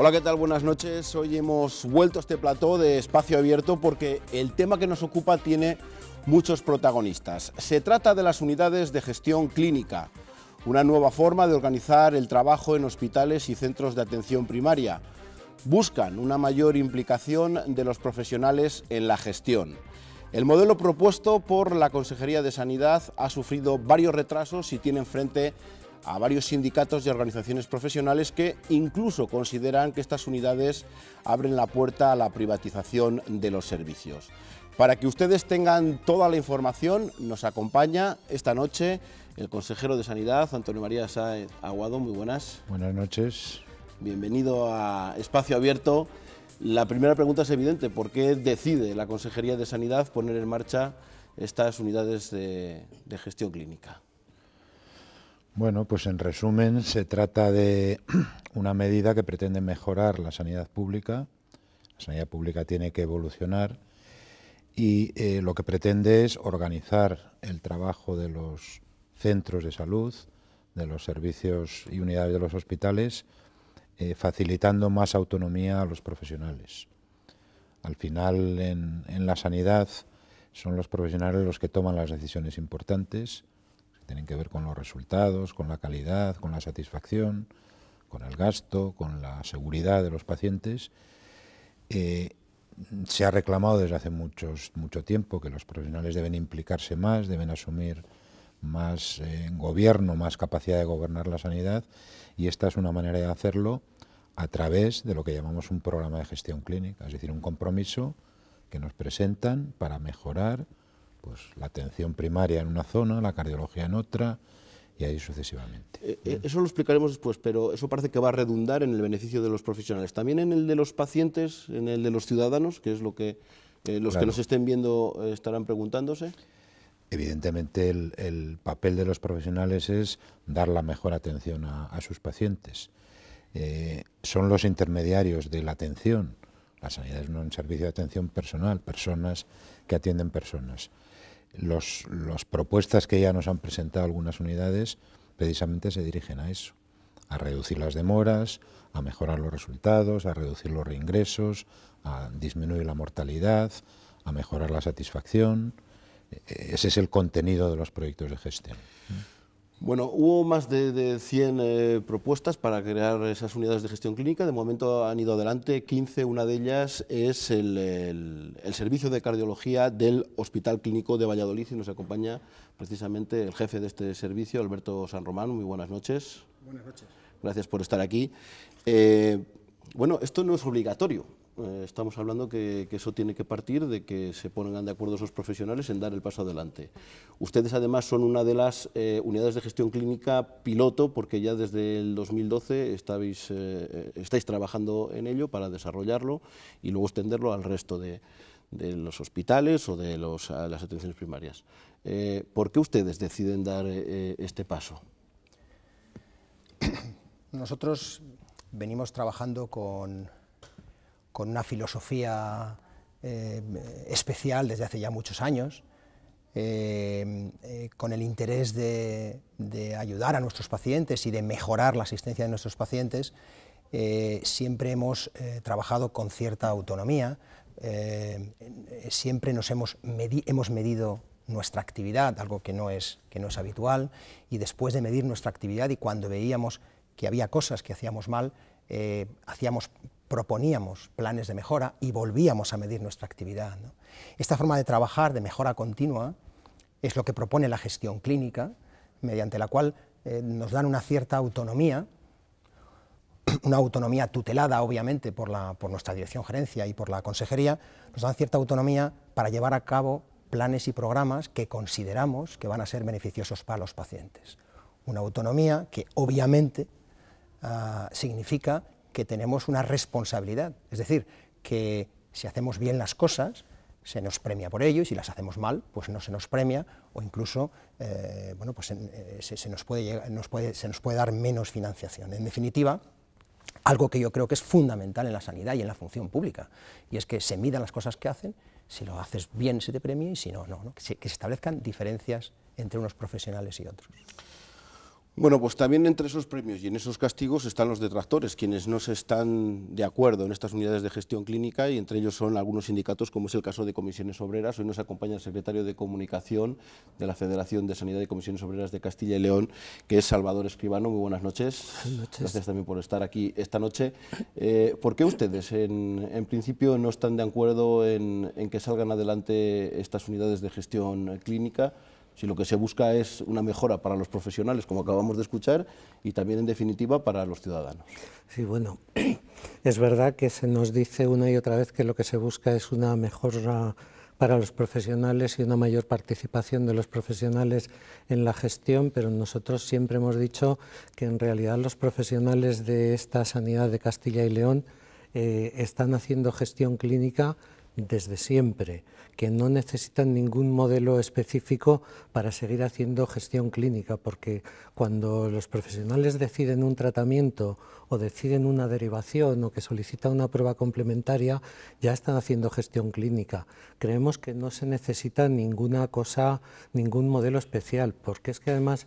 Hola, ¿qué tal? Buenas noches. Hoy hemos vuelto a este plató de espacio abierto porque el tema que nos ocupa tiene muchos protagonistas. Se trata de las unidades de gestión clínica, una nueva forma de organizar el trabajo en hospitales y centros de atención primaria. Buscan una mayor implicación de los profesionales en la gestión. El modelo propuesto por la Consejería de Sanidad ha sufrido varios retrasos y tiene enfrente a varios sindicatos y organizaciones profesionales que incluso consideran que estas unidades abren la puerta a la privatización de los servicios. Para que ustedes tengan toda la información, nos acompaña esta noche el consejero de Sanidad, Antonio María Saez Aguado. Muy buenas. Buenas noches. Bienvenido a Espacio Abierto. La primera pregunta es evidente, ¿por qué decide la Consejería de Sanidad poner en marcha estas unidades de gestión clínica? Bueno, pues en resumen, se trata de una medida que pretende mejorar la sanidad pública. La sanidad pública tiene que evolucionar y eh, lo que pretende es organizar el trabajo de los centros de salud, de los servicios y unidades de los hospitales, eh, facilitando más autonomía a los profesionales. Al final, en, en la sanidad, son los profesionales los que toman las decisiones importantes tienen que ver con los resultados, con la calidad, con la satisfacción, con el gasto, con la seguridad de los pacientes. Eh, se ha reclamado desde hace muchos, mucho tiempo que los profesionales deben implicarse más, deben asumir más eh, gobierno, más capacidad de gobernar la sanidad y esta es una manera de hacerlo a través de lo que llamamos un programa de gestión clínica, es decir, un compromiso que nos presentan para mejorar pues la atención primaria en una zona, la cardiología en otra, y ahí sucesivamente. Eh, eh, eso lo explicaremos después, pero eso parece que va a redundar en el beneficio de los profesionales, también en el de los pacientes, en el de los ciudadanos, que es lo que eh, los que nos estén viendo estarán preguntándose. Evidentemente el, papel de los profesionales es dar la mejor atención a, sus pacientes. son los intermediarios de la atención. La sanidad es un servicio de atención personal, personas que atienden personas las propuestas que ya nos han presentado algunas unidades precisamente se dirigen a eso, a reducir las demoras, a mejorar los resultados, a reducir los reingresos, a disminuir la mortalidad, a mejorar la satisfacción. E, e, ese es el contenido de los proyectos de gestión. Bueno, hubo más de, 100 eh, propuestas para crear esas unidades de gestión clínica. De momento han ido adelante 15. Una de ellas es el, servicio de cardiología del Hospital Clínico de Valladolid y nos acompaña precisamente el jefe de este servicio, Alberto San Román. Muy buenas noches. Buenas noches. Gracias por estar aquí. Eh, bueno, esto no es obligatorio. Eh, estamos hablando que, eso tiene que partir de que se pongan de acuerdo esos profesionales en dar el paso adelante. Ustedes además son una de las eh, unidades de gestión clínica piloto porque ya desde el 2012 estáis, eh, estáis trabajando en ello para desarrollarlo y luego extenderlo al resto de, los hospitales o de las atenciones primarias. ¿Por qué ustedes deciden dar este paso? Nosotros venimos trabajando con con una filosofía eh, especial desde hace ya muchos años, eh, eh, con el interés de, ayudar a nuestros pacientes y de mejorar la asistencia de nuestros pacientes, siempre hemos trabajado con cierta autonomía, siempre nos hemos, hemos medido nuestra actividad, algo que no, es, que no es habitual, y después de medir nuestra actividad y cuando veíamos que había cosas que hacíamos mal, hacíamos proponíamos planes de mejora y volvíamos a medir nuestra actividad. Esta forma de trabajar de mejora continua es lo que propone la gestión clínica, mediante la cual eh, nos dan una cierta autonomía, una autonomía tutelada obviamente por, la, por nuestra dirección gerencia y por la consejería, nos dan cierta autonomía para llevar a cabo planes y programas que consideramos que van a ser beneficiosos para los pacientes. Una autonomía que obviamente ah, significa que tenemos una responsabilidad. Es decir, que si hacemos bien las cosas, se nos premia por ello y si las hacemos mal, pues no se nos premia o incluso eh, bueno, pues, eh, se, nos puede puede, se nos puede dar menos financiación. En definitiva, algo que yo creo que es fundamental en la sanidad y en la función pública, y es que se midan las cosas que hacen, si lo haces bien se te premia y si no, no, que se establezcan diferencias entre unos profesionales y otros. Bueno, pues también entre esos premios y en esos castigos están los detractores, quienes no se están de acuerdo en estas unidades de gestión clínica y entre ellos son algunos sindicatos, como es el caso de Comisiones Obreras. Hoy nos acompaña el secretario de Comunicación de la Federación de Sanidad y Comisiones Obreras de Castilla y León, que es Salvador Escribano. Muy buenas noches. Gracias también por estar aquí esta noche. Eh, ¿Por qué ustedes en, principio no están de acuerdo en que salgan adelante estas unidades de gestión clínica? si lo que se busca es una mejora para los profesionales, como acabamos de escuchar, y también, en definitiva, para los ciudadanos. Sí, bueno, es verdad que se nos dice una y otra vez que lo que se busca es una mejora para los profesionales y una mayor participación de los profesionales en la gestión, pero nosotros siempre hemos dicho que en realidad los profesionales de esta sanidad de Castilla y León eh, están haciendo gestión clínica desde siempre, que no necesitan ningún modelo específico para seguir haciendo gestión clínica, porque cuando los profesionales deciden un tratamiento o deciden una derivación o que solicitan una prueba complementaria, ya están haciendo gestión clínica. Creemos que no se necesita ninguna cosa, ningún modelo especial, porque es que además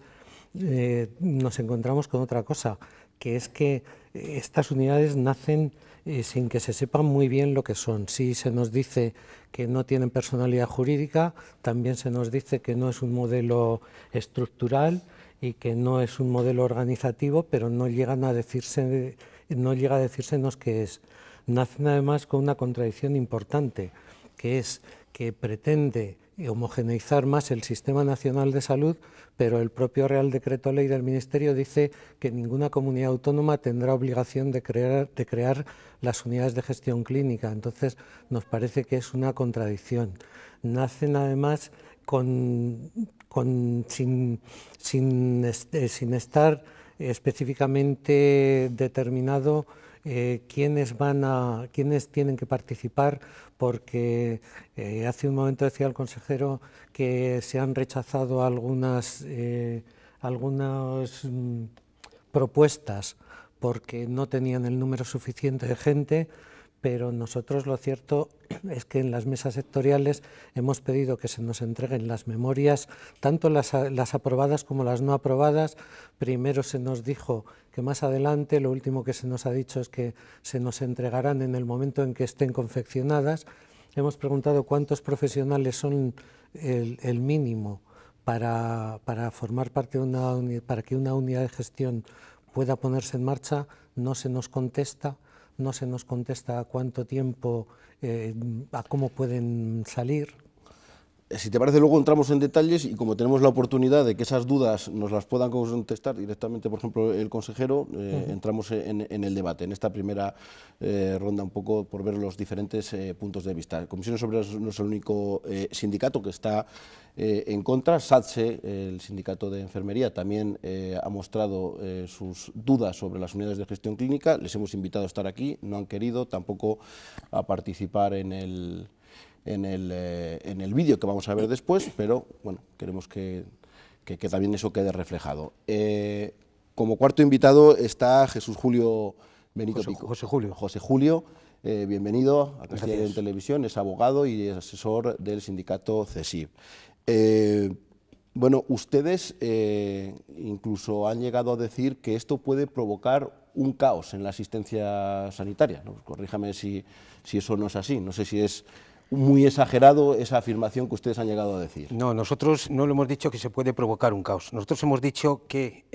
eh, nos encontramos con otra cosa, que es que estas unidades nacen eh, sin que se sepa muy bien lo que son. Si se nos dice que no tienen personalidad jurídica, también se nos dice que no es un modelo estructural y que no es un modelo organizativo, pero no llegan a decirse, no llega a decírsenos qué es. Nacen además con una contradicción importante, que es que pretende homogeneizar más el Sistema Nacional de Salud, pero el propio Real Decreto Ley del Ministerio dice que ninguna comunidad autónoma tendrá obligación de crear, de crear las unidades de gestión clínica. Entonces, nos parece que es una contradicción. Nacen además sin estar específicamente determinado eh, quiénes, van a, quiénes tienen que participar, porque eh, hace un momento decía el consejero que se han rechazado algunas, eh, mm, propuestas porque no tenían el número suficiente de gente pero nosotros lo cierto es que en las mesas sectoriales hemos pedido que se nos entreguen las memorias, tanto las, aprobadas como las no aprobadas. Primero se nos dijo que más adelante, lo último que se nos ha dicho es que se nos entregarán en el momento en que estén confeccionadas. Hemos preguntado cuántos profesionales son el, mínimo para, formar parte de una, para que una unidad de gestión pueda ponerse en marcha. No se nos contesta no se nos contesta cuánto tiempo, eh, a cómo pueden salir si te parece, luego entramos en detalles y como tenemos la oportunidad de que esas dudas nos las puedan contestar directamente, por ejemplo, el consejero, eh, entramos en, el debate, en esta primera eh, ronda un poco por ver los diferentes eh, puntos de vista. de Obreras no es el único sindicato que está en contra. SATSE, el sindicato de enfermería, también ha mostrado sus dudas sobre las unidades de gestión clínica. Les hemos invitado a estar aquí, no han querido tampoco a participar en el eh, en el, vídeo que vamos a ver después, pero bueno, queremos que, también eso quede reflejado. Eh, como cuarto invitado está Jesús Julio Benito José, José Julio. José Julio, eh, bienvenido a Castilla en Televisión, es abogado y es asesor del sindicato CESIB. bueno, ustedes incluso han llegado a decir que esto puede provocar un caos en la asistencia sanitaria. Pues corríjame si, si, eso no es así. No sé si es muy exagerado esa afirmación que ustedes han llegado a decir. No, nosotros no lo hemos dicho que se puede provocar un caos. Nosotros hemos dicho que,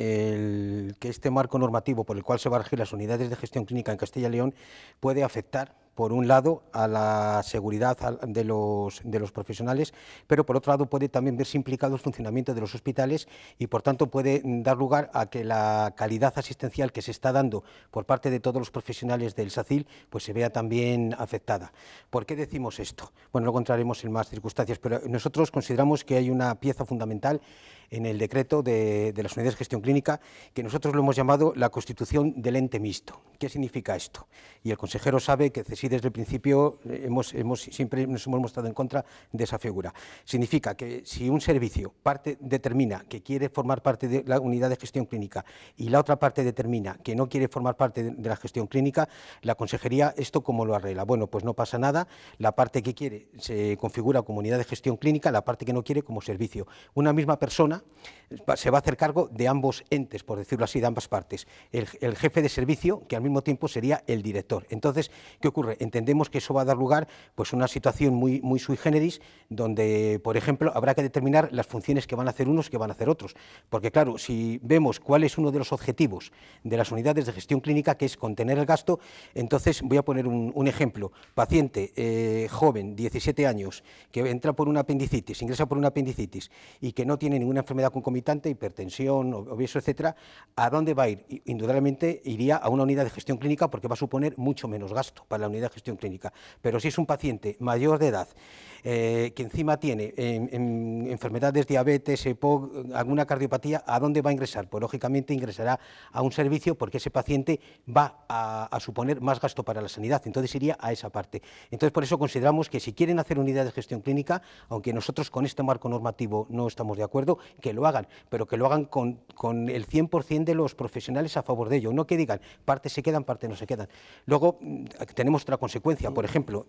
que este marco normativo por el cual se van a regir las unidades de gestión clínica en Castilla y León puede afectar por un lado, a la seguridad de los, profesionales, pero por otro lado puede también verse implicado el funcionamiento de los hospitales y, por tanto, puede mm, dar lugar a que la calidad asistencial que se está dando por parte de todos los profesionales del SACIL pues se vea también afectada. ¿Por qué decimos esto? Bueno, lo encontraremos en más circunstancias, pero nosotros consideramos que hay una pieza fundamental en el decreto de, las unidades de gestión clínica, que nosotros lo hemos llamado la constitución del ente mixto. ¿Qué significa esto? Y el consejero sabe que desde el principio hemos, siempre nos hemos mostrado en contra de esa figura. Significa que si un servicio parte determina que quiere formar parte de la unidad de gestión clínica y la otra parte determina que no quiere formar parte de, la gestión clínica, la consejería esto como lo arregla. Bueno, pues no pasa nada, la parte que quiere se configura como unidad de gestión clínica, la parte que no quiere como servicio. Una misma persona se va a hacer cargo de ambos entes, por decirlo así, de ambas partes. El, jefe de servicio, que al mismo tiempo sería el director. Entonces, ¿qué ocurre? Entendemos que eso va a dar lugar pues, una situación muy, muy sui generis, donde, por ejemplo, habrá que determinar las funciones que van a hacer unos que van a hacer otros. Porque, claro, si vemos cuál es uno de los objetivos de las unidades de gestión clínica, que es contener el gasto, entonces voy a poner un, ejemplo. Paciente eh, joven, 17 años, que entra por una apendicitis, ingresa por una apendicitis y que no tiene ninguna enfermedad concomitante, hipertensión, obeso, etcétera, ¿a dónde va a ir? Indudablemente iría a una unidad de gestión clínica porque va a suponer mucho menos gasto para la unidad de gestión clínica. Pero si es un paciente mayor de edad, eh, que encima tiene en, enfermedades, diabetes, EPOC, alguna cardiopatía, ¿a dónde va a ingresar? Pues lógicamente ingresará a un servicio porque ese paciente va a, a suponer más gasto para la sanidad, entonces iría a esa parte. Entonces por eso consideramos que si quieren hacer unidad de gestión clínica, aunque nosotros con este marco normativo no estamos de acuerdo, que lo hagan, pero que lo hagan con, con el 100% de los profesionales a favor de ello, no que digan parte se quedan, parte no se quedan. Luego mm, tenemos otra consecuencia, por ejemplo,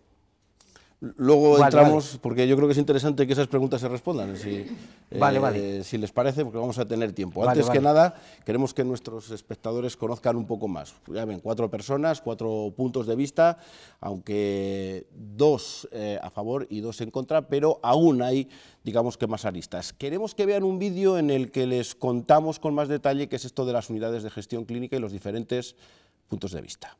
Luego entramos, porque yo creo que es interesante que esas preguntas se respondan, si, eh, les parece, porque vamos a tener tiempo. Antes que nada, queremos que nuestros espectadores conozcan un poco más. Ya ven, cuatro personas, cuatro puntos de vista, aunque dos eh, a favor y dos en contra, pero aún hay, digamos que más aristas. Queremos que vean un vídeo en el que les contamos con más detalle qué es esto de las unidades de gestión clínica y los diferentes puntos de vista.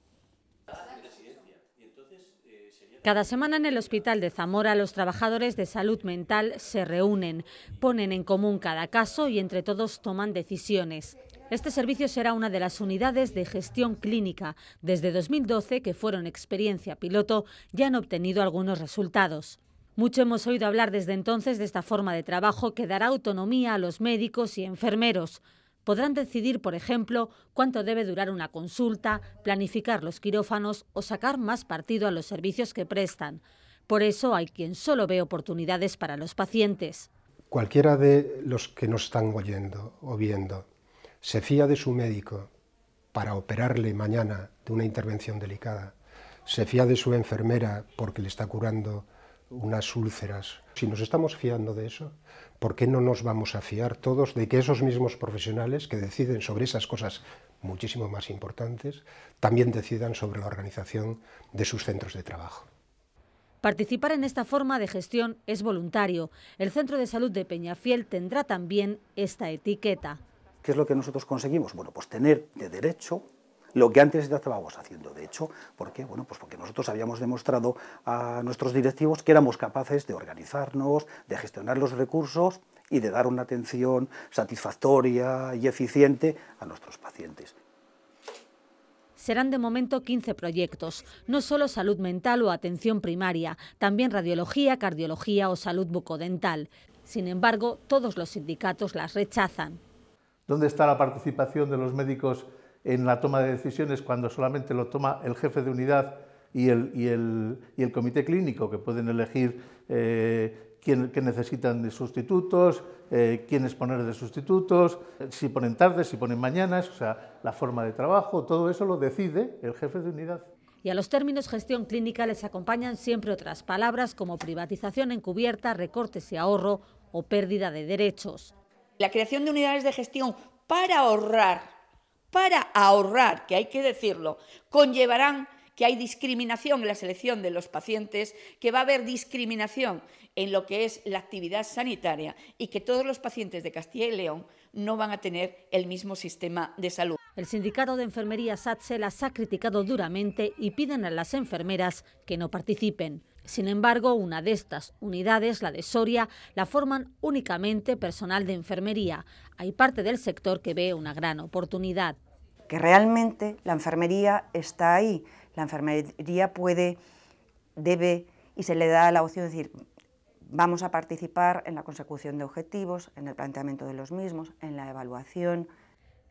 Cada semana en el Hospital de Zamora los trabajadores de salud mental se reúnen, ponen en común cada caso y entre todos toman decisiones. Este servicio será una de las unidades de gestión clínica desde 2012 que fueron experiencia piloto ya han obtenido algunos resultados. Mucho hemos oído hablar desde entonces de esta forma de trabajo que dará autonomía a los médicos y enfermeros podrán decidir, por ejemplo, cuánto debe durar una consulta, planificar los quirófanos o sacar más partido a los servicios que prestan. Por eso hay quien solo ve oportunidades para los pacientes. Cualquiera de los que nos están oyendo o viendo se fía de su médico para operarle mañana de una intervención delicada, se fía de su enfermera porque le está curando unas úlceras. Si nos estamos fiando de eso, ¿por qué no nos vamos a fiar todos de que esos mismos profesionales que deciden sobre esas cosas muchísimo más importantes también decidan sobre la organización de sus centros de trabajo? Participar en esta forma de gestión es voluntario. El Centro de Salud de Peñafiel tendrá también esta etiqueta. ¿Qué es lo que nosotros conseguimos? Bueno, pues tener de derecho lo que antes ya estábamos haciendo. De hecho, ¿por qué? Bueno, pues porque nosotros habíamos demostrado a nuestros directivos que éramos capaces de organizarnos, de gestionar los recursos y de dar una atención satisfactoria y eficiente a nuestros pacientes. Serán de momento 15 proyectos, no solo salud mental o atención primaria, también radiología, cardiología o salud bucodental. Sin embargo, todos los sindicatos las rechazan. ¿Dónde está la participación de los médicos en la toma de decisiones cuando solamente lo toma el jefe de unidad y el, y el, comité clínico, que pueden elegir eh, quién, qué necesitan de sustitutos, eh, quiénes poner de sustitutos, si ponen tarde, si ponen mañanas, o sea, la forma de trabajo, todo eso lo decide el jefe de unidad. Y a los términos gestión clínica les acompañan siempre otras palabras como privatización encubierta, recortes y ahorro o pérdida de derechos. La creación de unidades de gestión para ahorrar para ahorrar, que hay que decirlo, conllevarán que hay discriminación en la selección de los pacientes, que va a haber discriminación en lo que es la actividad sanitaria y que todos los pacientes de Castilla y León no van a tener el mismo sistema de salud. El sindicato de enfermería SATSE las ha criticado duramente y piden a las enfermeras que no participen. Sin embargo, una de estas unidades, la de Soria, la forman únicamente personal de enfermería. Hay parte del sector que ve una gran oportunidad. Que realmente la enfermería está ahí. La enfermería puede, debe y se le da la opción de decir, vamos a participar en la consecución de objetivos, en el planteamiento de los mismos, en la evaluación,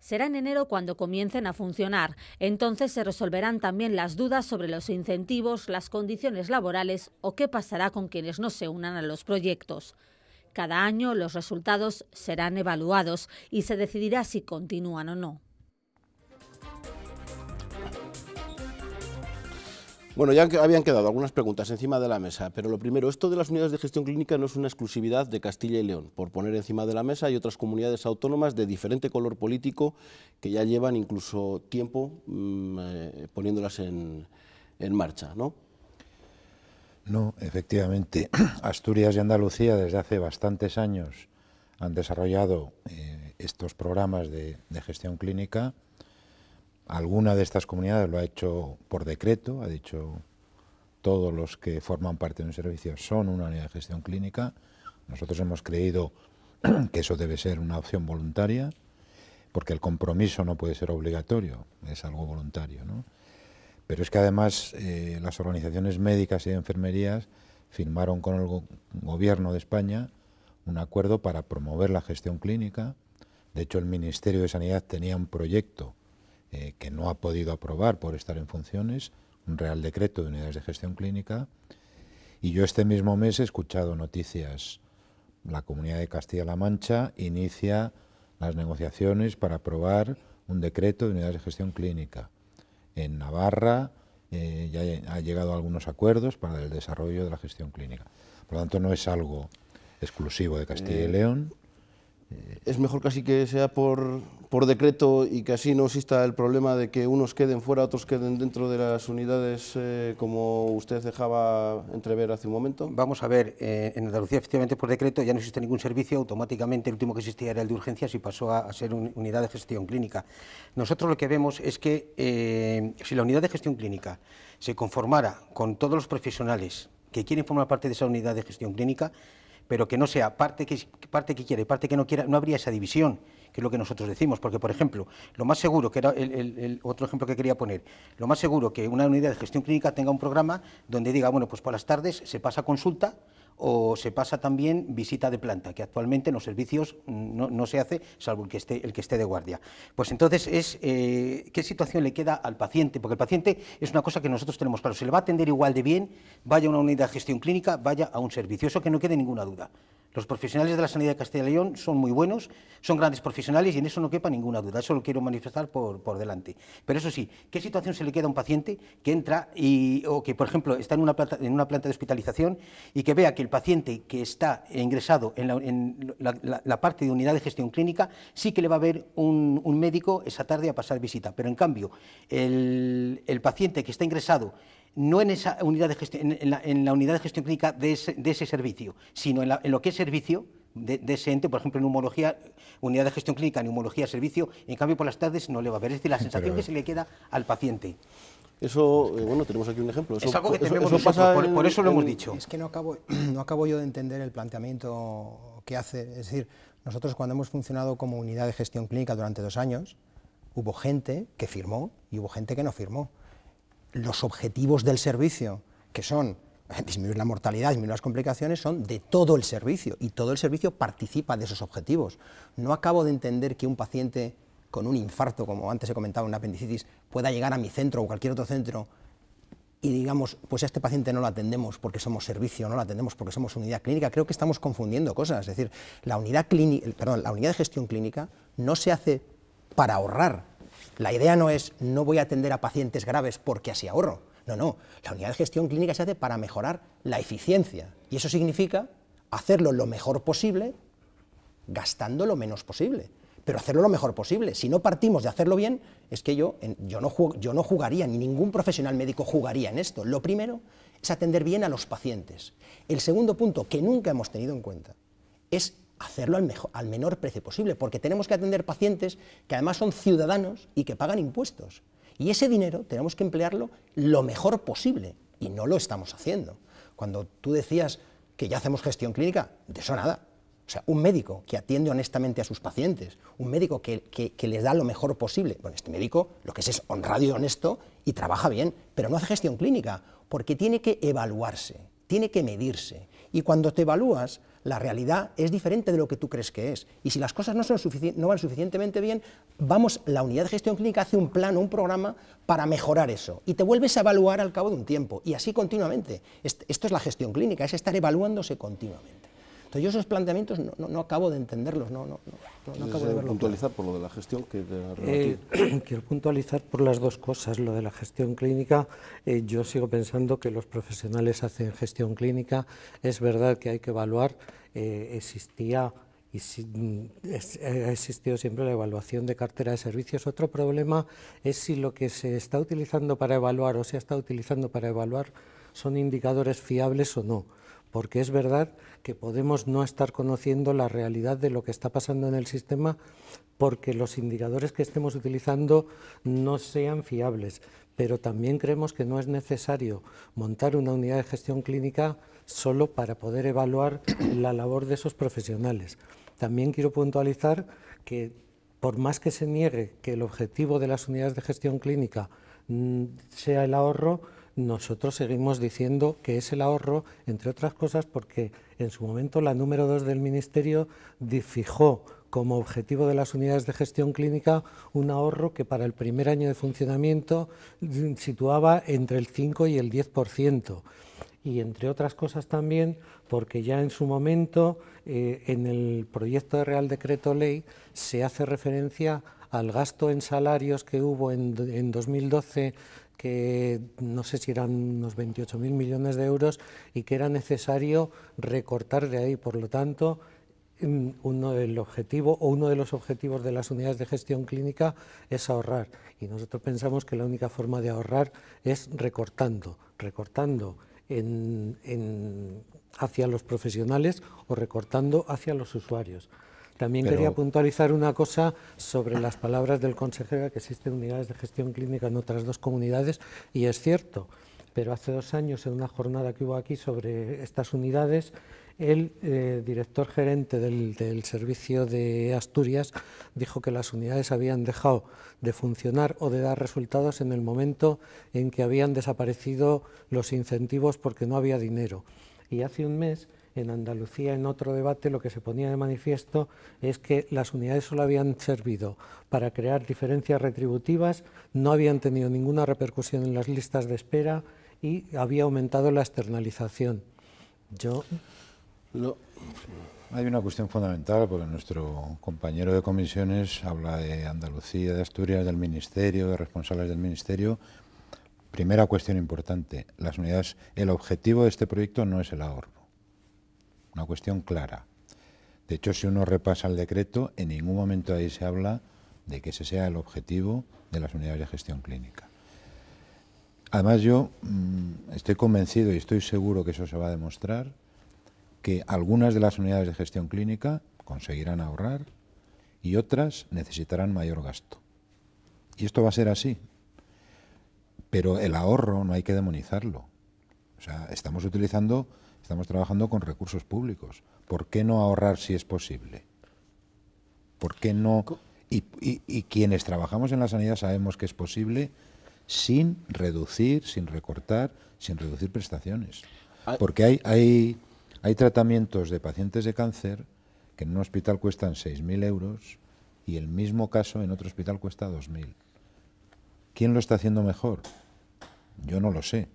Será en enero cuando comiencen a funcionar. Entonces se resolverán también las dudas sobre los incentivos, las condiciones laborales o qué pasará con quienes no se unan a los proyectos. Cada año los resultados serán evaluados y se decidirá si continúan o no. Bueno, ya habían quedado algunas preguntas encima de la mesa, pero lo primero, esto de las unidades de gestión clínica no es una exclusividad de Castilla y León. Por poner encima de la mesa hay otras comunidades autónomas de diferente color político que ya llevan incluso tiempo mm, eh, poniéndolas en, marcha, ¿no? No, efectivamente. Asturias y Andalucía desde hace bastantes años han desarrollado eh, estos programas de gestión clínica Alguna de estas comunidades lo ha hecho por decreto, ha dicho todos los que forman parte de un servicio son una unidad de gestión clínica. Nosotros hemos creído que eso debe ser una opción voluntaria, porque el compromiso no puede ser obligatorio, es algo voluntario. Pero es que además eh, las organizaciones médicas y de enfermerías firmaron con el gobierno de España un acuerdo para promover la gestión clínica. De hecho, el Ministerio de Sanidad tenía un proyecto eh, que no ha podido aprobar por estar en funciones, un Real Decreto de Unidades de Gestión Clínica. Y yo este mismo mes he escuchado noticias. La Comunidad de Castilla-La Mancha inicia las negociaciones para aprobar un decreto de unidades de gestión clínica. En Navarra eh, ya ha llegado algunos acuerdos para el desarrollo de la gestión clínica. Por lo tanto, no es algo exclusivo de Castilla y eh, León. Es mejor casi que sea por por decreto y que así no exista el problema de que unos queden fuera, otros queden dentro de las unidades, eh, como usted dejaba entrever hace un momento? Vamos a ver, eh, en Andalucía efectivamente por decreto ya no existe ningún servicio, automáticamente el último que existía era el de urgencias y pasó a, ser un, unidad de gestión clínica. Nosotros lo que vemos es que eh, si la unidad de gestión clínica se conformara con todos los profesionales que quieren formar parte de esa unidad de gestión clínica, pero que no sea parte que, parte que quiera y parte que no quiera, no habría esa división que es lo que nosotros decimos, porque, por ejemplo, lo más seguro, que era el, otro ejemplo que quería poner, lo más seguro que una unidad de gestión clínica tenga un programa donde diga, bueno, pues por las tardes se pasa consulta, o se pasa también visita de planta, que actualmente en los servicios no, se hace, salvo el que, esté, el que esté de guardia. Pues entonces es eh, qué situación le queda al paciente, porque el paciente es una cosa que nosotros tenemos claro, se le va a atender igual de bien, vaya a una unidad de gestión clínica, vaya a un servicio, eso que no quede ninguna duda. Los profesionales de la sanidad de Castilla y León son muy buenos, son grandes profesionales y en eso no quepa ninguna duda, eso lo quiero manifestar por, delante. Pero eso sí, ¿qué situación se le queda a un paciente que entra y, o que, por ejemplo, está en una, planta, de hospitalización y que vea que el paciente que está ingresado en la, parte de unidad de gestión clínica sí que le va a ver un, médico esa tarde a pasar visita, pero en cambio, el paciente que está ingresado no en, esa unidad de gestión, en, la, unidad de gestión clínica de ese, servicio, sino en, lo que es servicio de, ese ente, por ejemplo, en neumología, unidad de gestión clínica, neumología, servicio, en cambio por las tardes no le va a ver, es decir, la sensación que se le queda al paciente. Eso, eh, bueno, tenemos aquí un ejemplo. es algo que tenemos por, eso lo hemos dicho. Es que no acabo, no acabo yo de entender el planteamiento que hace, es decir, nosotros cuando hemos funcionado como unidad de gestión clínica durante dos años, hubo gente que firmó y hubo gente que no firmó los objetivos del servicio, que son disminuir la mortalidad, disminuir las complicaciones, son de todo el servicio y todo el servicio participa de esos objetivos. No acabo de entender que un paciente con un infarto, como antes he comentado, una apendicitis, pueda llegar a mi centro o cualquier otro centro y digamos, pues a este paciente no lo atendemos porque somos servicio, no lo atendemos porque somos unidad clínica, creo que estamos confundiendo cosas. Es decir, la unidad, perdón, la unidad de gestión clínica no se hace para ahorrar, la idea no es no voy a atender a pacientes graves porque así ahorro. No, no. La unidad de gestión clínica se hace para mejorar la eficiencia. Y eso significa hacerlo lo mejor posible, gastando lo menos posible. Pero hacerlo lo mejor posible. Si no partimos de hacerlo bien, es que yo, yo, no, yo no jugaría, ni ningún profesional médico jugaría en esto. Lo primero es atender bien a los pacientes. El segundo punto que nunca hemos tenido en cuenta es hacerlo al, mejor, al menor precio posible, porque tenemos que atender pacientes que además son ciudadanos y que pagan impuestos. Y ese dinero tenemos que emplearlo lo mejor posible, y no lo estamos haciendo. Cuando tú decías que ya hacemos gestión clínica, de eso nada. O sea, un médico que atiende honestamente a sus pacientes, un médico que, que, les da lo mejor posible. Bueno, este médico lo que es es honrado y honesto y trabaja bien, pero no hace gestión clínica, porque tiene que evaluarse, tiene que medirse. Y cuando te evalúas, la realidad es diferente de lo que tú crees que es. Y si las cosas no, son no van suficientemente bien, vamos, la unidad de gestión clínica hace un plan o un programa para mejorar eso. Y te vuelves a evaluar al cabo de un tiempo. Y así continuamente. Esto es la gestión clínica, es estar evaluándose continuamente yo esos planteamientos no, acabo de entenderlos, no, no, no, eh, puntualizar por lo de la gestión que eh, Quiero puntualizar por las dos cosas. Lo de la gestión clínica, eh, yo sigo pensando que los profesionales hacen gestión clínica. Es verdad que hay que evaluar, existía y mm, ha existido siempre la evaluación de cartera de servicios. Otro problema es si lo que se está utilizando para evaluar o se está utilizando para evaluar son indicadores fiables o no porque es verdad que podemos no estar conociendo la realidad de lo que está pasando en el sistema porque los indicadores que estemos utilizando no sean fiables, pero también creemos que no es necesario montar una unidad de gestión clínica solo para poder evaluar la labor de esos profesionales. También quiero puntualizar que por más que se niegue que el objetivo de las unidades de gestión clínica mm, sea el ahorro, nosotros seguimos diciendo que es el ahorro, entre otras cosas, porque en su momento la número 2 del Ministerio fijó como objetivo de las unidades de gestión clínica un ahorro que para el primer año de funcionamiento mm, situaba entre el 5 y el 10%. Y entre otras cosas también porque ya en su momento eh, en el proyecto de Real Decreto Ley se hace referencia al gasto en salarios que hubo en, en 2012 que no sé si eran unos mil millones de euros y que era necesario recortar de ahí. Por lo tanto, mm, uno del objetivo o uno de los objetivos de las unidades de gestión clínica es ahorrar y nosotros pensamos que la única forma de ahorrar es recortando, recortando hacia los profesionales o recortando hacia los usuarios. También quería puntualizar una cosa sobre las palabras del consejero que existen unidades de gestión clínica en otras dos comunidades y es cierto pero hace dos años en una jornada que hubo aquí sobre estas unidades, el eh, director gerente del, servicio de Asturias dijo que las unidades habían dejado de funcionar o de dar resultados en el momento en que habían desaparecido los incentivos porque no había dinero. Y hace un mes en Andalucía, en otro debate, lo que se ponía de manifiesto es que las unidades solo habían servido para crear diferencias retributivas, no habían tenido ninguna repercusión en las listas de espera y había aumentado la externalización. Yo. Hay una cuestión fundamental, porque nuestro compañero de comisiones habla de Andalucía, de Asturias, del Ministerio, de responsables del Ministerio. Primera cuestión importante, las unidades, el objetivo de este proyecto no es el ahorro una cuestión clara. De hecho, si uno repasa el decreto, en ningún momento ahí se habla de que ese sea el objetivo de las unidades de gestión clínica. Además, yo mm, estoy convencido y estoy seguro que eso se va a demostrar, que algunas de las unidades de gestión clínica conseguirán ahorrar y otras necesitarán mayor gasto. Y esto va a ser así. Pero el ahorro no hay que demonizarlo. O sea, estamos utilizando Estamos trabajando con recursos públicos. ¿Por qué no ahorrar si es posible? ¿Por qué no? Y, quienes trabajamos en la sanidad sabemos que es posible sin reducir, sin recortar, sin reducir prestaciones. Ah. Porque hay, hay, hay tratamientos de pacientes de cáncer que en un hospital cuestan 6.000 euros y el mismo caso en otro hospital cuesta 2.000. ¿Quién lo está haciendo mejor? Yo no lo sé,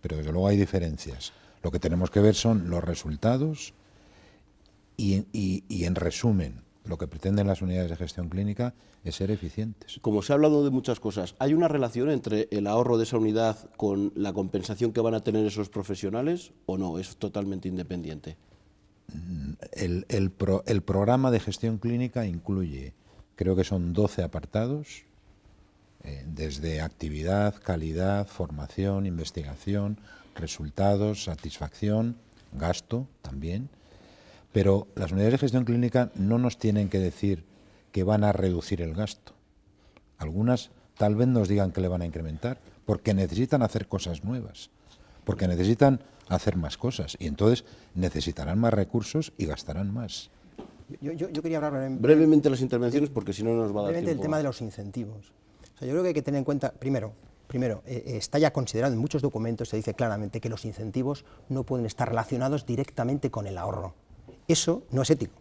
pero desde luego hay diferencias. Lo que tenemos que ver son los resultados y, en resumen, lo que pretenden las unidades de gestión clínica es ser eficientes. Como se ha hablado de muchas cosas, ¿hay una relación entre el ahorro de esa unidad con la compensación que van a tener esos profesionales o no? ¿Es totalmente independiente? Mm, el, programa de gestión clínica incluye, creo que son 12 apartados, eh, desde actividad, calidad, formación, investigación, resultados, satisfacción, gasto también. Pero las unidades de gestión clínica no nos tienen que decir que van a reducir el gasto. Algunas tal vez nos digan que le van a incrementar, porque necesitan hacer cosas nuevas, porque necesitan hacer más cosas y entonces necesitarán más recursos y gastarán más. Yo, quería hablar brevemente las intervenciones porque si no nos va a dar brevemente el tema de los incentivos. yo creo que hay que tener en cuenta, primero, Primero, eh, eh, está ya considerado en muchos documentos, se dice claramente que los incentivos no pueden estar relacionados directamente con el ahorro. Eso no es ético.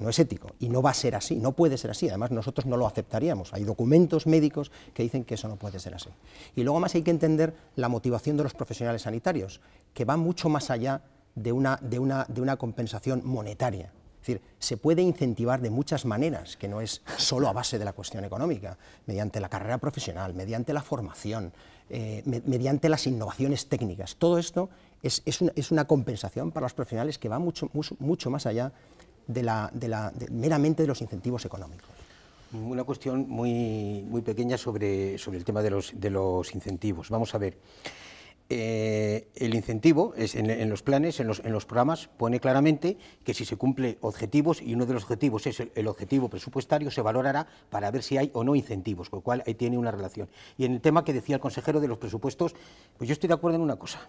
No es ético y no va a ser así, no puede ser así. Además, nosotros no lo aceptaríamos. Hay documentos médicos que dicen que eso no puede ser así. Y luego más hay que entender la motivación de los profesionales sanitarios, que va mucho más allá de una compensación monetaria decir, se puede incentivar de muchas maneras, que no es solo a base de la cuestión económica, mediante la carrera profesional, mediante la formación, eh, mediante las innovaciones técnicas. Todo esto es, una, compensación para los profesionales que va mucho, mucho, más allá de meramente de los incentivos económicos. Una cuestión muy, muy pequeña sobre, sobre el tema de los, de los incentivos. Vamos a ver. Eh, el incentivo es en, los planes, en los, programas, pone claramente que si se cumple objetivos, y uno de los objetivos es el, el, objetivo presupuestario, se valorará para ver si hay o no incentivos, con lo cual ahí tiene una relación. Y en el tema que decía el consejero de los presupuestos, pues yo estoy de acuerdo en una cosa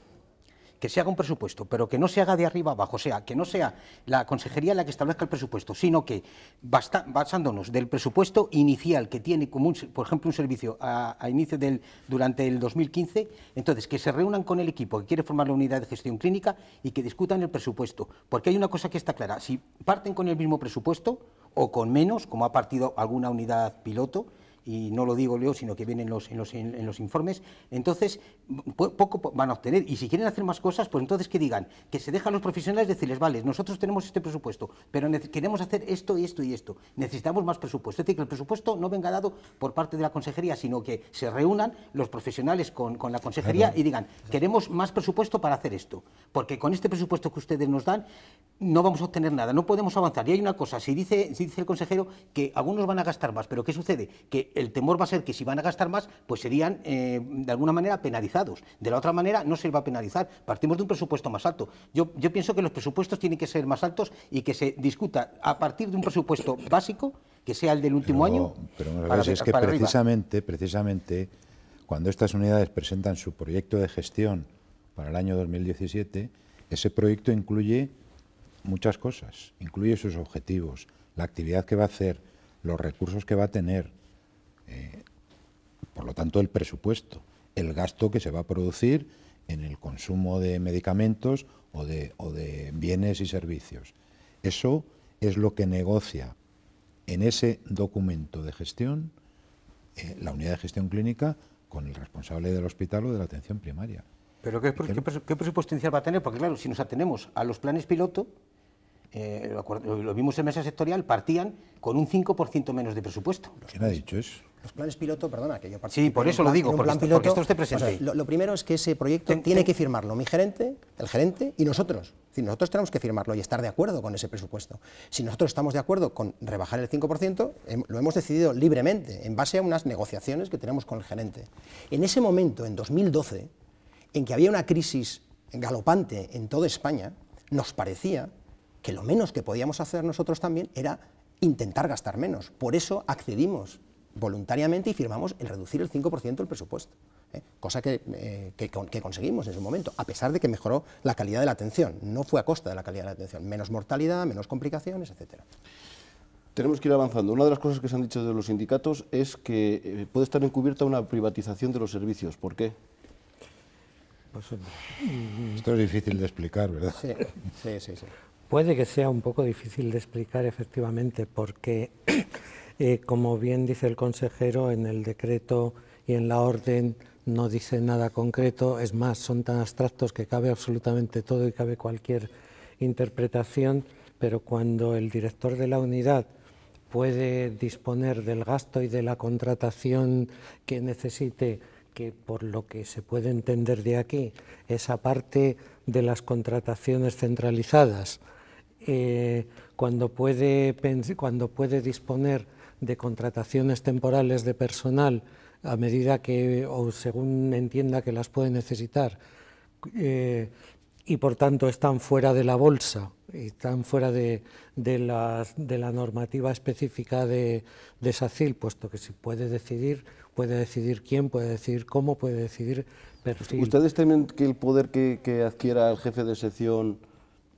que se haga un presupuesto, pero que no se haga de arriba abajo, o sea, que no sea la consejería la que establezca el presupuesto, sino que basándonos del presupuesto inicial que tiene, como por ejemplo, un servicio a, a, inicio del, durante el 2015, entonces que se reúnan con el equipo que quiere formar la unidad de gestión clínica y que discutan el presupuesto, porque hay una cosa que está clara, si parten con el mismo presupuesto o con menos, como ha partido alguna unidad piloto, y no lo digo yo, sino que vienen en los, en los, informes, entonces poco van a obtener. Y si quieren hacer más cosas, pues entonces que digan, que se dejan los profesionales decirles, vale, nosotros tenemos este presupuesto, pero queremos hacer esto y esto y esto. Necesitamos más presupuesto. Es decir, que el presupuesto no venga dado por parte de la consejería, sino que se reúnan los profesionales con, la consejería y digan, queremos más presupuesto para hacer esto. Porque con este presupuesto que ustedes nos dan, no vamos a obtener nada, no podemos avanzar. Y hay una cosa, si dice, si dice el consejero que algunos van a gastar más, pero ¿qué sucede? Que el temor va a ser que si van a gastar más, pues serían eh, de alguna manera penalizados. De la otra manera no se va a penalizar. Partimos de un presupuesto más alto. Yo, yo pienso que los presupuestos tienen que ser más altos y que se discuta a partir de un presupuesto básico, que sea el del último año. Pero es que precisamente, precisamente, cuando estas unidades presentan su proyecto de gestión para el año 2017, ese proyecto incluye muchas cosas. Incluye sus objetivos, la actividad que va a hacer, los recursos que va a tener, eh, por lo tanto, el presupuesto, el gasto que se va a producir en el consumo de medicamentos o de, bienes y servicios. Eso es lo que negocia en ese documento de gestión eh, la unidad de gestión clínica con el responsable del hospital o de la atención primaria. ¿Pero qué, presupuesto inicial va a tener? Porque claro, si nos atenemos a los planes piloto, eh, lo, lo, vimos en mesa sectorial, partían con un 5% menos de presupuesto. ¿Quién ha dicho eso? Los planes piloto, perdona, que yo participé Sí, por eso lo digo, porque, esto usted presente. lo, primero es que ese proyecto tiene que firmarlo mi gerente, el gerente y nosotros. nosotros tenemos que firmarlo y estar de acuerdo con ese presupuesto. Si nosotros estamos de acuerdo con rebajar el 5%, em, lo hemos decidido libremente, en base a unas negociaciones que tenemos con el gerente. En ese momento, en 2012, en que había una crisis galopante en toda España, nos parecía que lo menos que podíamos hacer nosotros también era intentar gastar menos. Por eso accedimos voluntariamente y firmamos el reducir el 5% del presupuesto, ¿eh? cosa que, eh, que, conseguimos en ese momento, a pesar de que mejoró la calidad de la atención, no fue a costa de la calidad de la atención, menos mortalidad, menos complicaciones, etcétera. Tenemos que ir avanzando. Una de las cosas que se han dicho de los sindicatos es que eh, puede estar encubierta una privatización de los servicios. ¿Por qué? Pues, esto es difícil de explicar, ¿verdad? sí, sí. sí. Puede que sea un poco difícil de explicar efectivamente porque eh, como bien dice el consejero, en el decreto y en la orden no dice nada concreto, es más, son tan abstractos que cabe absolutamente todo y cabe cualquier interpretación, pero cuando el director de la unidad puede disponer del gasto y de la contratación que necesite, que por lo que se puede entender de aquí, esa parte de las contrataciones centralizadas, eh, cuando, puede, cuando puede disponer de contrataciones temporales de personal a medida que o según entienda que las puede necesitar eh, y por tanto están fuera de la bolsa y están fuera de, de, de la normativa específica de, de SACIL, puesto que si puede decidir, puede decidir quién, puede decidir cómo, puede decidir ¿Ustedes temen que el poder que, que adquiera el jefe de sección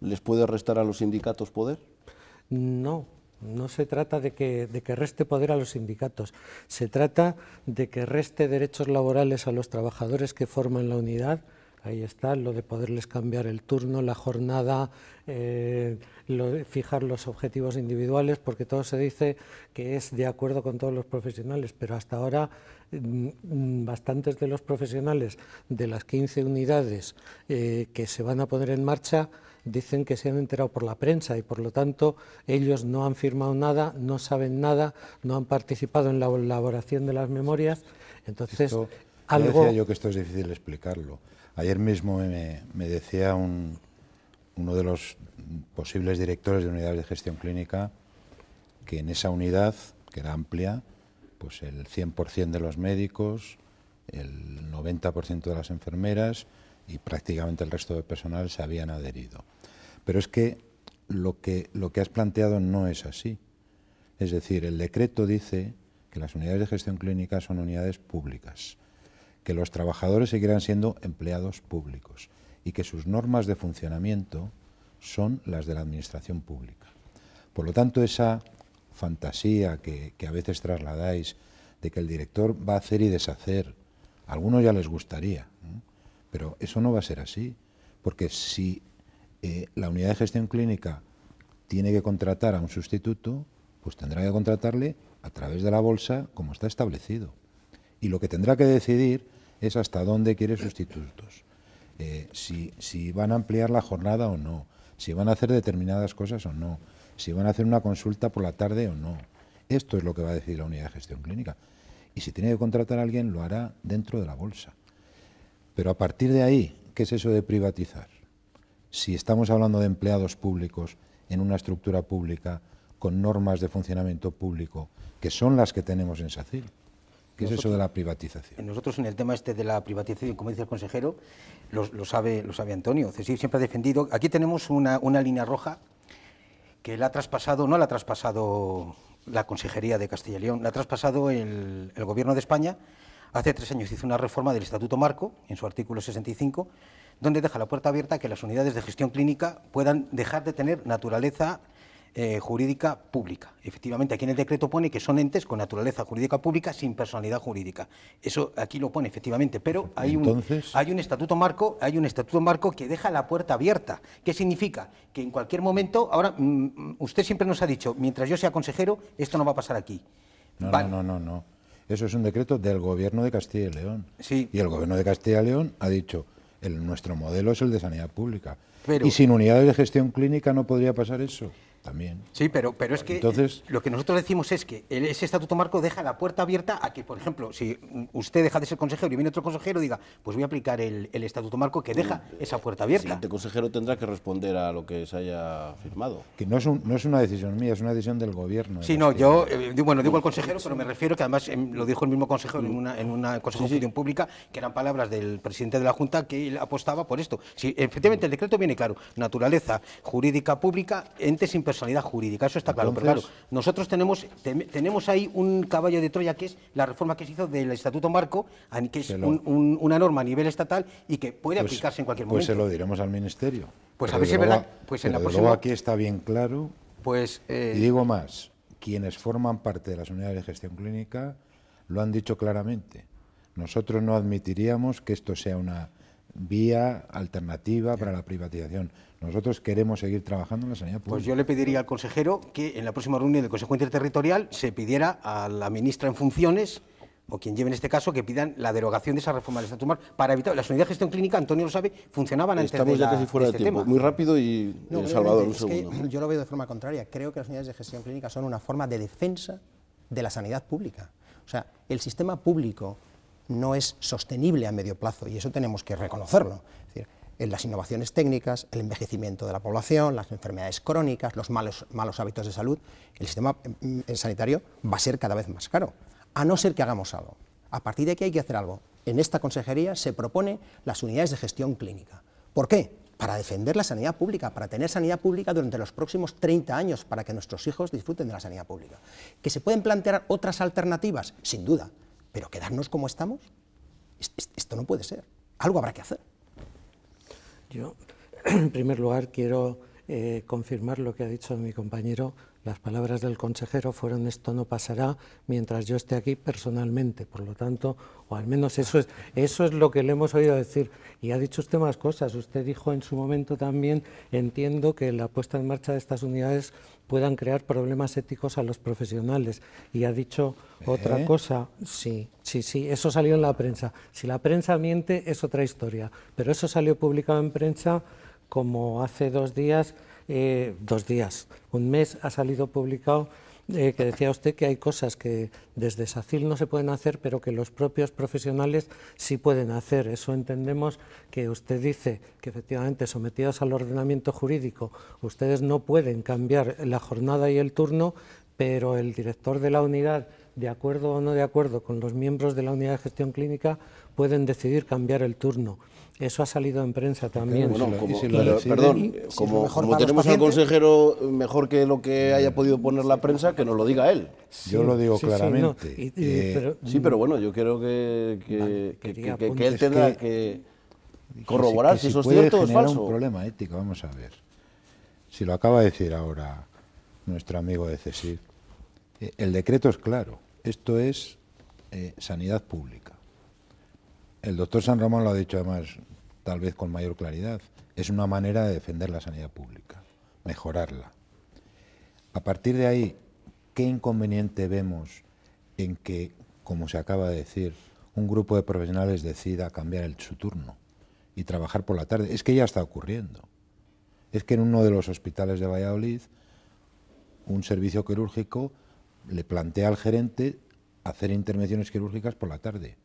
les puede restar a los sindicatos poder? No, no se trata de que, reste poder a los sindicatos, se trata de que reste derechos laborales a los trabajadores que forman la unidad. Ahí está lo de poderles cambiar el turno, la jornada, eh, fijar los objetivos individuales, porque todo se dice que es de acuerdo con todos los profesionales, pero hasta ahora mm, bastantes de los profesionales de las 15 unidades eh, que se van a poner en marcha dicen que se han enterado por la prensa y por lo tanto ellos no han firmado nada, no saben nada, no han participado en la elaboración de las memorias. Entonces, Yo algo... Decía yo que esto es difícil explicarlo. Ayer mismo me, decía un, uno de los posibles directores de unidades de gestión clínica que en esa unidad, que era amplia, pues el 100% de los médicos, el 90% de las enfermeras, y prácticamente el resto de personal se habían adherido. Pero es que lo que, lo que has planteado no es así. Es decir, el decreto dice que las unidades de gestión clínica son unidades públicas, que los trabajadores seguirán siendo empleados públicos y que sus normas de funcionamiento son las de la administración pública. Por lo tanto, esa fantasía que, a veces trasladáis de que el director va a hacer y deshacer, a algunos ya les gustaría, pero eso no va a ser así, porque si eh, la unidad de gestión clínica tiene que contratar a un sustituto, pues tendrá que contratarle a través de la bolsa como está establecido. Y lo que tendrá que decidir es hasta dónde quiere sustitutos, eh, si van a ampliar la jornada o no, si van a hacer determinadas cosas o no, si van a hacer una consulta por la tarde o no. Esto es lo que va a decidir la unidad de gestión clínica. Y si tiene que contratar a alguien, lo hará dentro de la bolsa. Pero a partir de ahí, ¿qué es eso de privatizar? Si estamos hablando de empleados públicos en una estructura pública, con normas de funcionamiento público, que son las que tenemos en SACIL. ¿Qué es eso de la privatización? Eh, nosotros en el tema este de la privatización, como dice el consejero, lo, sabe, lo Antonio, Cecil siempre ha defendido, aquí tenemos una, una línea roja que la ha traspasado, no la ha traspasado la Consejería de Castilla y León, la ha traspasado el, el Gobierno de España Hace tres años hizo una reforma del Estatuto Marco, en su artículo 65, donde deja la puerta abierta a que las unidades de gestión clínica puedan dejar de tener naturaleza eh, jurídica pública. Efectivamente, aquí en el decreto pone que son entes con naturaleza jurídica pública sin personalidad jurídica. Eso aquí lo pone, efectivamente, pero hay un, hay un estatuto marco, hay un estatuto marco que deja la puerta abierta. ¿Qué significa? Que en cualquier momento, ahora mm, mm, usted siempre nos ha dicho, mientras yo sea consejero, esto no va a pasar aquí. no, no, no. no. Eso es un decreto del gobierno de Castilla y León. Sí. Y el gobierno de Castilla y León ha dicho, el, nuestro modelo es el de sanidad pública. y sin unidades de gestión clínica no podría pasar eso también. Sí, pero, pero es que lo que nosotros decimos es que ese estatuto marco deja la puerta abierta a que, por ejemplo, si usted deja de ser consejero y viene otro consejero, diga, pues voy a aplicar el, estatuto marco que deja esa puerta abierta. El consejero tendrá que responder a lo que se haya firmado. Que no es, un, no es una decisión mía, es una decisión del gobierno. Sí, no, yo, eh, bueno, digo al consejero, pero me refiero que además em, lo dijo el mismo consejero en una, en una consejo pública, que eran palabras del presidente de la Junta que apostaba por esto. Si efectivamente el decreto viene claro, naturaleza jurídica pública, entes personalidad jurídica, eso está claro. pero claro, nosotros tenemos, tenemos ahí un caballo de Troya que es la reforma que se hizo del Estatuto Marco, que es una norma a nivel estatal y que puede pues- aplicarse en cualquier momento. Pues se lo diremos al Ministerio. Pues a ver si es verdad. Pues luego aquí está bien claro. Pues, eh, y digo más, quienes forman parte de las unidades de gestión clínica lo han dicho claramente. Nosotros no admitiríamos que esto sea una vía alternativa para la privatización. Nosotros queremos seguir trabajando en la sanidad pues pública. Pues yo le pediría al consejero que en la próxima reunión del Consejo Interterritorial se pidiera a la ministra en funciones o quien lleve en este caso, que pidan la derogación de esa reforma del Estatuto para evitar... Las unidades de gestión clínica, Antonio lo sabe, funcionaban antes Estamos de ya casi fuera de, este tiempo. Muy rápido y Salvador, un segundo. yo lo veo de forma contraria. Creo que las unidades de gestión clínica son una forma de defensa de la sanidad pública. O sea, el sistema público no es sostenible a medio plazo y eso tenemos que reconocerlo. decir, en las innovaciones técnicas, el envejecimiento de la población, las enfermedades crónicas, los malos, hábitos de salud, el sistema mm, mm, sanitario va a ser cada vez más caro, a no ser que hagamos algo. A partir de aquí hay que hacer algo. En esta consejería se propone las unidades de gestión clínica. ¿Por qué? Para defender la sanidad pública, para tener sanidad pública durante los próximos 30 años, para que nuestros hijos disfruten de la sanidad pública. ¿Que se pueden plantear otras alternativas? Sin duda. Pero quedarnos como estamos, esto no puede ser. Algo habrá que hacer. Yo, en primer lugar, quiero eh, confirmar lo que ha dicho mi compañero las palabras del consejero fueron esto no pasará mientras yo esté aquí personalmente, por lo tanto, o al menos eso es, eso es lo que le hemos oído decir. Y ha dicho usted más cosas, usted dijo en su momento también, entiendo que la puesta en marcha de estas unidades puedan crear problemas éticos a los profesionales. Y ha dicho otra ¿Eh? cosa, sí, sí, sí, eso salió en la prensa. Si la prensa miente es otra historia, pero eso salió publicado en prensa como hace dos días eh, dos días, un mes, ha salido publicado eh, que decía usted que hay cosas que desde SACIL no se pueden hacer, pero que los propios profesionales sí pueden hacer. Eso entendemos que usted dice que efectivamente, sometidos al ordenamiento jurídico, ustedes no pueden cambiar la jornada y el turno, pero el director de la unidad, de acuerdo o no de acuerdo con los miembros de la unidad de gestión clínica, pueden decidir cambiar el turno. Eso ha salido en prensa también. Bueno, perdón, como, tenemos al consejero eh, mejor que lo que haya podido poner la prensa, que nos lo diga él. yo lo digo claramente. Sí, pero, bueno, yo creo que, él tendrá que, corroborar si, eso es cierto o falso. un problema ético, vamos a ver. Si lo acaba de decir ahora nuestro amigo de Cecil, eh, el decreto es claro. Esto es eh, sanidad pública el doctor San Román lo ha dicho además, tal vez con mayor claridad, es una manera de defender la sanidad pública, mejorarla. A partir de ahí, ¿qué inconveniente vemos en que, como se acaba de decir, un grupo de profesionales decida cambiar el, su turno y trabajar por la tarde? Es que ya está ocurriendo. Es que en uno de los hospitales de Valladolid, un servicio quirúrgico le plantea al gerente hacer intervenciones quirúrgicas por la tarde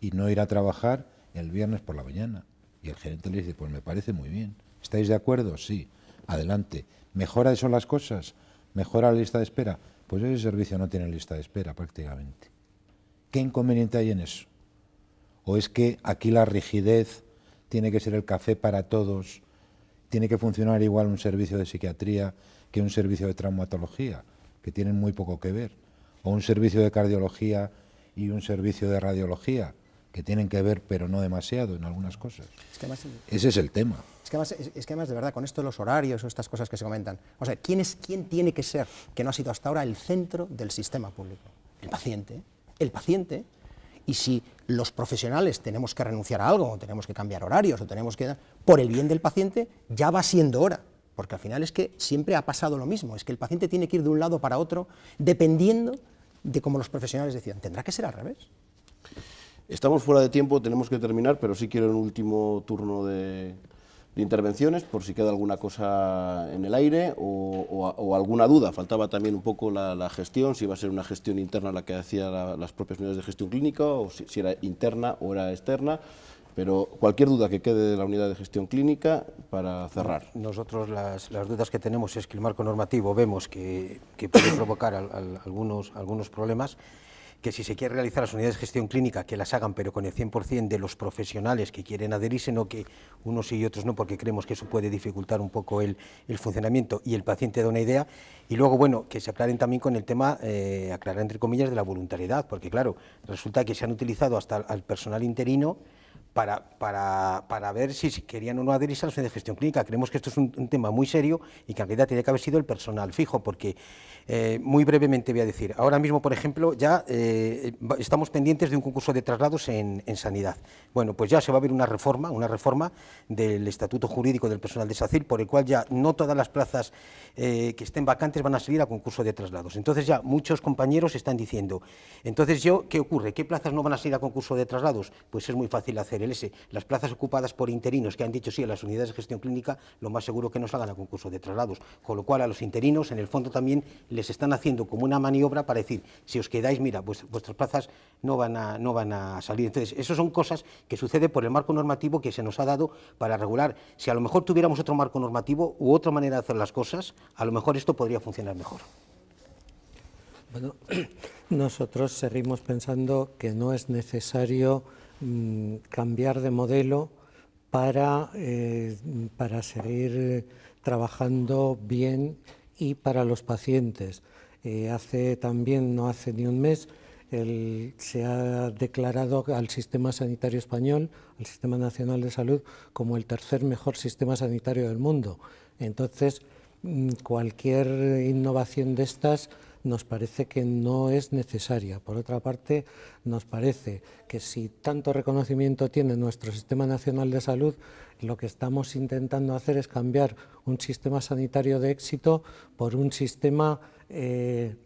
y no ir a trabajar el viernes por la mañana. Y el gerente le dice, pues me parece muy bien. ¿Estáis de acuerdo? Sí. Adelante. ¿Mejora eso las cosas? ¿Mejora la lista de espera? Pues ese servicio no tiene lista de espera prácticamente. ¿Qué inconveniente hay en eso? ¿O es que aquí la rigidez tiene que ser el café para todos? ¿Tiene que funcionar igual un servicio de psiquiatría que un servicio de traumatología, que tienen muy poco que ver? ¿O un servicio de cardiología y un servicio de radiología, que tienen que ver, pero no demasiado en algunas cosas. Eh, Ese es el tema. Es que, además, de verdad, con esto de los horarios o estas cosas que se comentan, o sea, ¿quién, es, ¿quién tiene que ser, que no ha sido hasta ahora, el centro del sistema público? El paciente. El paciente. Y si los profesionales tenemos que renunciar a algo, o tenemos que cambiar horarios, o tenemos que... Por el bien del paciente, ya va siendo hora. Porque al final es que siempre ha pasado lo mismo, es que el paciente tiene que ir de un lado para otro dependiendo de cómo los profesionales decían. ¿Tendrá que ser al revés? Estamos fuera de tiempo, tenemos que terminar, pero sí quiero un último turno de, intervenciones por si queda alguna cosa en el aire o, alguna duda. Faltaba también un poco la, gestión, si iba a ser una gestión interna la que hacían las propias unidades de gestión clínica o si, era interna o era externa. Pero cualquier duda que quede de la unidad de gestión clínica para cerrar. Nosotros las, dudas que tenemos es que el marco normativo vemos que, puede provocar algunos, algunos problemas que si se quiere realizar las unidades de gestión clínica, que las hagan, pero con el 100% de los profesionales que quieren adherirse, no que unos y otros no, porque creemos que eso puede dificultar un poco el, funcionamiento y el paciente da una idea. Y luego, bueno, que se aclaren también con el tema, eh, aclarar entre comillas, de la voluntariedad, porque claro, resulta que se han utilizado hasta al personal interino para, para, ver si, querían o no adherirse a las unidades de gestión clínica. Creemos que esto es un, tema muy serio y que en realidad tiene que haber sido el personal fijo, porque eh, muy brevemente voy a decir, ahora mismo, por ejemplo, ya eh, estamos pendientes de un concurso de traslados en, sanidad. Bueno, pues ya se va a ver una reforma, una reforma del Estatuto Jurídico del Personal de SACIL, por el cual ya no todas las plazas eh, que estén vacantes van a salir a concurso de traslados. Entonces ya muchos compañeros están diciendo, entonces yo, ¿qué ocurre? ¿Qué plazas no van a salir a concurso de traslados? Pues es muy fácil hacer el S. Las plazas ocupadas por interinos que han dicho sí a las unidades de gestión clínica, lo más seguro que no salgan a concurso de traslados, con lo cual a los interinos en el fondo también se están haciendo como una maniobra para decir, si os quedáis, mira, vuestras plazas no van, a, no van a salir. Entonces, eso son cosas que sucede por el marco normativo que se nos ha dado para regular. Si a lo mejor tuviéramos otro marco normativo u otra manera de hacer las cosas, a lo mejor esto podría funcionar mejor. Bueno, nosotros seguimos pensando que no es necesario mm, cambiar de modelo para, eh, para seguir trabajando bien y para los pacientes. Eh, hace también, no hace ni un mes, se ha declarado al sistema sanitario español, al Sistema Nacional de Salud, como el tercer mejor sistema sanitario del mundo. Entonces, mm, cualquier innovación de estas nos parece que no es necesaria. Por otra parte, nos parece que si tanto reconocimiento tiene nuestro Sistema Nacional de Salud, lo que estamos intentando hacer es cambiar un sistema sanitario de éxito por un sistema... Eh,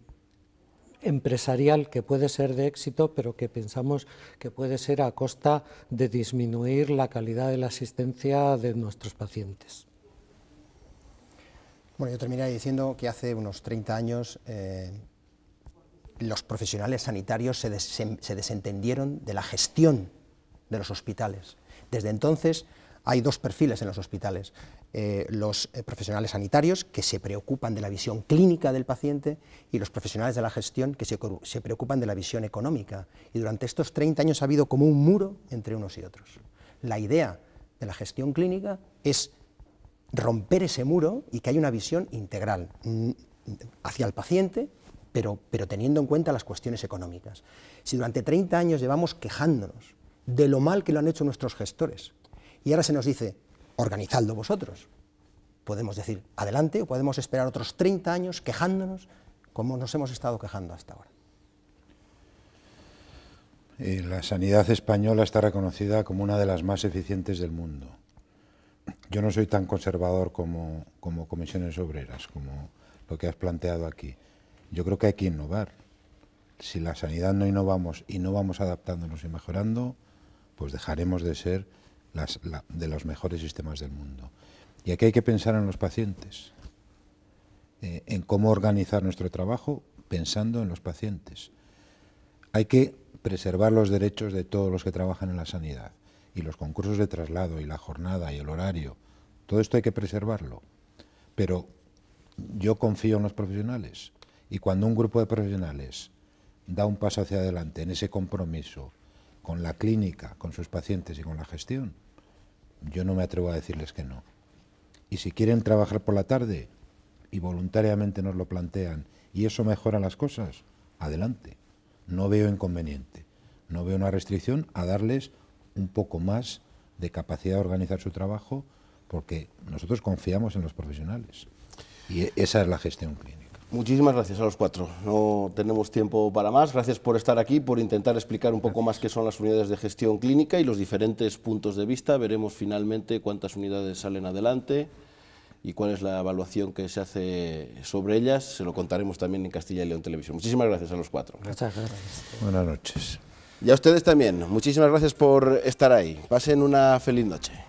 empresarial que puede ser de éxito, pero que pensamos que puede ser a costa de disminuir la calidad de la asistencia de nuestros pacientes. Bueno, yo terminaría diciendo que hace unos 30 años eh, los profesionales sanitarios se, desentendieron de la gestión de los hospitales. Desde entonces hay dos perfiles en los hospitales. Eh, los eh, profesionales sanitarios que se preocupan de la visión clínica del paciente y los profesionales de la gestión que se, se, preocupan de la visión económica. Y durante estos 30 años ha habido como un muro entre unos y otros. La idea de la gestión clínica es romper ese muro y que haya una visión integral mm, hacia el paciente, pero, teniendo en cuenta las cuestiones económicas. Si durante 30 años llevamos quejándonos de lo mal que lo han hecho nuestros gestores y ahora se nos dice, organizadlo vosotros, podemos decir adelante o podemos esperar otros 30 años quejándonos como nos hemos estado quejando hasta ahora. Eh, la sanidad española está reconocida como una de las más eficientes del mundo yo no soy tan conservador como, comisiones obreras, como lo que has planteado aquí. Yo creo que hay que innovar. Si la sanidad no innovamos y no vamos adaptándonos y mejorando, pues dejaremos de ser de los mejores sistemas del mundo. Y aquí hay que pensar en los pacientes, eh, en cómo organizar nuestro trabajo pensando en los pacientes. Hay que preservar los derechos de todos los que trabajan en la sanidad y los concursos de traslado y la jornada y el horario, todo esto hay que preservarlo. Pero yo confío en los profesionales y cuando un grupo de profesionales da un paso hacia adelante en ese compromiso con la clínica, con sus pacientes y con la gestión, yo no me atrevo a decirles que no. Y si quieren trabajar por la tarde y voluntariamente nos lo plantean y eso mejora las cosas, adelante. No veo inconveniente. No veo una restricción a darles un poco más de capacidad de organizar su trabajo porque nosotros confiamos en los profesionales y e-, esa es la gestión clínica. Muchísimas gracias a los cuatro. No tenemos tiempo para más. Gracias por estar aquí, por intentar explicar un poco más qué son las unidades de gestión clínica y los diferentes puntos de vista. Veremos finalmente cuántas unidades salen adelante y cuál es la evaluación que se hace sobre ellas. Se lo contaremos también en Castilla y León Televisión. Muchísimas gracias a los cuatro. Muchas gracias. Buenas noches. Y a ustedes también. Muchísimas gracias por estar ahí. Pasen una feliz noche.